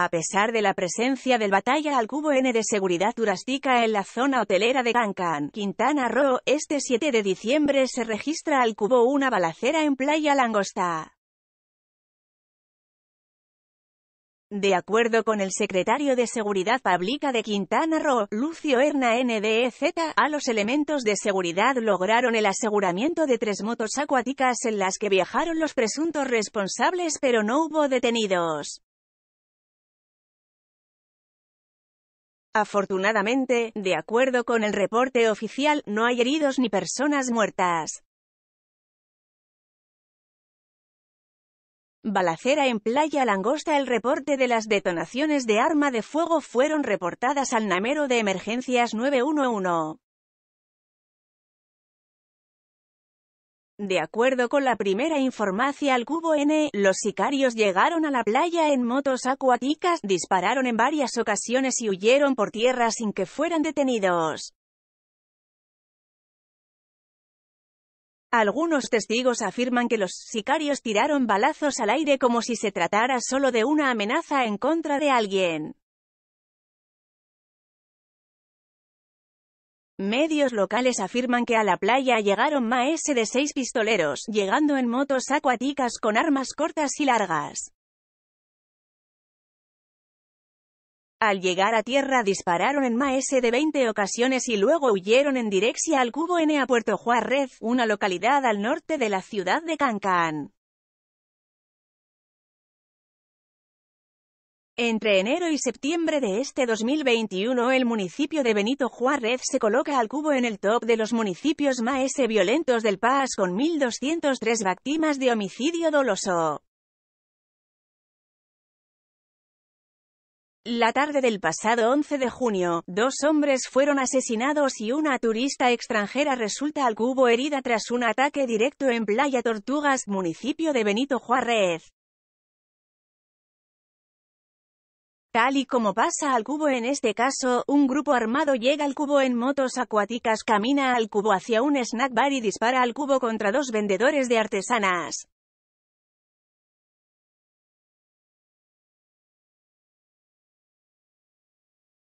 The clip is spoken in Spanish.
A pesar de la presencia del batalla al cubo N de seguridad turística en la zona hotelera de Cancán, Quintana Roo, este 7 de diciembre se registra al cubo una balacera en Playa Langosta. De acuerdo con el secretario de Seguridad Pública de Quintana Roo, Lucio Herna NDEZ, a los elementos de seguridad lograron el aseguramiento de tres motos acuáticas en las que viajaron los presuntos responsables pero no hubo detenidos. Afortunadamente, de acuerdo con el reporte oficial, no hay heridos ni personas muertas. Balacera en Playa Langosta El reporte de las detonaciones de arma de fuego fueron reportadas al Namero de Emergencias 911. De acuerdo con la primera información al cubo N, los sicarios llegaron a la playa en motos acuáticas, dispararon en varias ocasiones y huyeron por tierra sin que fueran detenidos. Algunos testigos afirman que los sicarios tiraron balazos al aire como si se tratara solo de una amenaza en contra de alguien. Medios locales afirman que a la playa llegaron más de seis pistoleros, llegando en motos acuáticas con armas cortas y largas. Al llegar a tierra dispararon en más de 20 ocasiones y luego huyeron en dirección al Cubo N a Puerto Juárez, una localidad al norte de la ciudad de Cancán. Entre enero y septiembre de este 2021 el municipio de Benito Juárez se coloca al cubo en el top de los municipios más violentos del PAS con 1.203 víctimas de homicidio doloso. La tarde del pasado 11 de junio, dos hombres fueron asesinados y una turista extranjera resulta al cubo herida tras un ataque directo en Playa Tortugas, municipio de Benito Juárez. Tal y como pasa al cubo en este caso, un grupo armado llega al cubo en motos acuáticas, camina al cubo hacia un snack bar y dispara al cubo contra dos vendedores de artesanas.